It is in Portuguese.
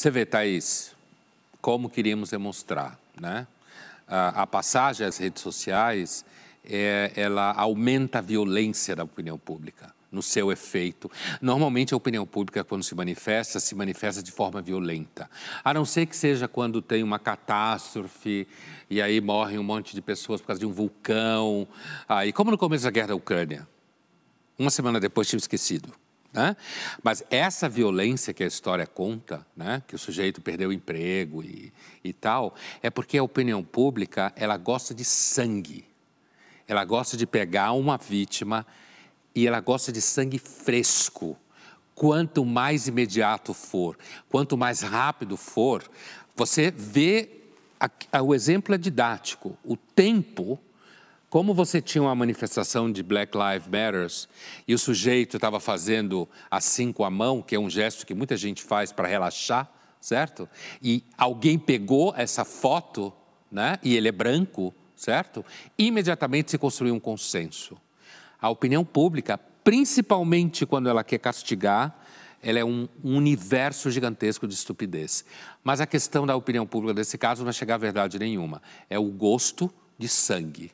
Você vê, Thaís, como queríamos demonstrar, né? A, passagem às redes sociais, é, ela aumenta a violência da opinião pública no seu efeito. Normalmente a opinião pública, quando se manifesta, se manifesta de forma violenta. A não ser que seja quando tem uma catástrofe e aí morrem um monte de pessoas por causa de um vulcão. Aí, ah, como no começo da guerra da Ucrânia, uma semana depois tinha esquecido. Né? Mas essa violência que a história conta, né? que o sujeito perdeu o emprego e, e tal, é porque a opinião pública ela gosta de sangue. Ela gosta de pegar uma vítima e ela gosta de sangue fresco. Quanto mais imediato for, quanto mais rápido for, você vê a, a, o exemplo é didático. O tempo como você tinha uma manifestação de Black Lives Matters e o sujeito estava fazendo assim com a mão, que é um gesto que muita gente faz para relaxar, certo? E alguém pegou essa foto, né? E ele é branco, certo? Imediatamente se construiu um consenso. A opinião pública, principalmente quando ela quer castigar, ela é um universo gigantesco de estupidez. Mas a questão da opinião pública nesse caso não vai chegar a verdade nenhuma. É o gosto de sangue.